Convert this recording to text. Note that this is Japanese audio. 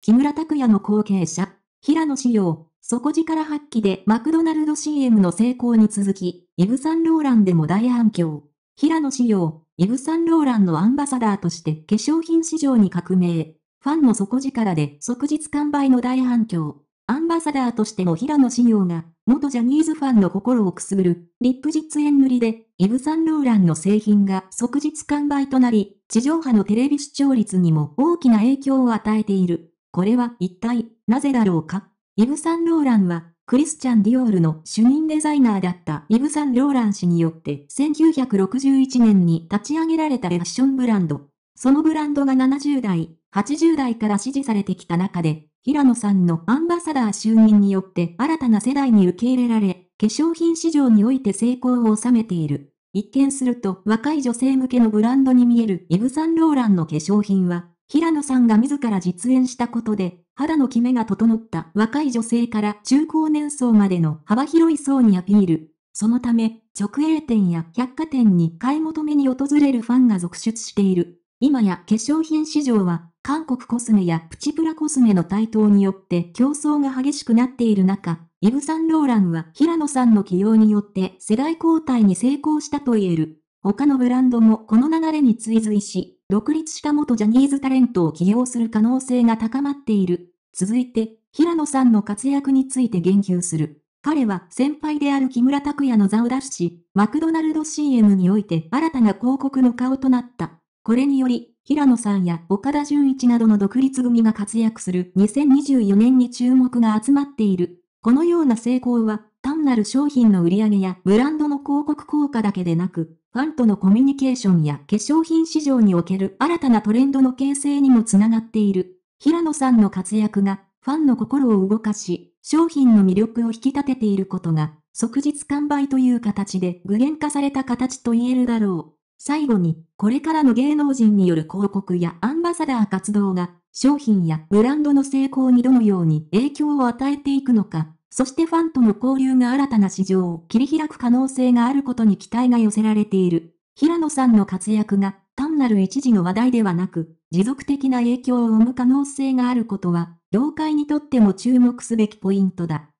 木村拓哉の後継者、平野紫耀、底力発揮でマクドナルド CM の成功に続き、イヴ・サンローランでも大反響。平野紫耀、イヴ・サンローランのアンバサダーとして化粧品市場に革命。ファンの底力で即日完売の大反響。アンバサダーとしての平野紫耀が、元ジャニーズファンの心をくすぐる、リップ実演塗りで、イヴ・サンローランの製品が即日完売となり、地上波のテレビ視聴率にも大きな影響を与えている。これは一体、なぜだろうかイヴ・サンローランは、クリスチャン・ディオールの主任デザイナーだったイヴ・サンローラン氏によって1961年に立ち上げられたファッションブランド。そのブランドが70代、80代から支持されてきた中で、平野さんのアンバサダー就任によって新たな世代に受け入れられ、化粧品市場において成功を収めている。一見すると若い女性向けのブランドに見えるイヴ・サンローランの化粧品は、平野さんが自ら実演したことで、肌のキメが整った若い女性から中高年層までの幅広い層にアピール。そのため、直営店や百貨店に買い求めに訪れるファンが続出している。今や化粧品市場は、韓国コスメやプチプラコスメの台頭によって競争が激しくなっている中、イブ・サンローランは平野さんの起用によって世代交代に成功したと言える。他のブランドもこの流れに追随し、独立した元ジャニーズタレントを起用する可能性が高まっている。続いて、平野さんの活躍について言及する。彼は先輩である木村拓哉の座を出し、マクドナルド CM において新たな広告の顔となった。これにより、平野さんや岡田純一などの独立組が活躍する2024年に注目が集まっている。このような成功は、単なる商品の売り上げやブランドの広告効果だけでなく、ファンとのコミュニケーションや化粧品市場における新たなトレンドの形成にもつながっている。平野さんの活躍が、ファンの心を動かし、商品の魅力を引き立てていることが、即日完売という形で具現化された形と言えるだろう。最後に、これからの芸能人による広告やアンバサダー活動が、商品やブランドの成功にどのように影響を与えていくのか、そしてファンとの交流が新たな市場を切り開く可能性があることに期待が寄せられている。平野さんの活躍が単なる一時の話題ではなく、持続的な影響を生む可能性があることは、業界にとっても注目すべきポイントだ。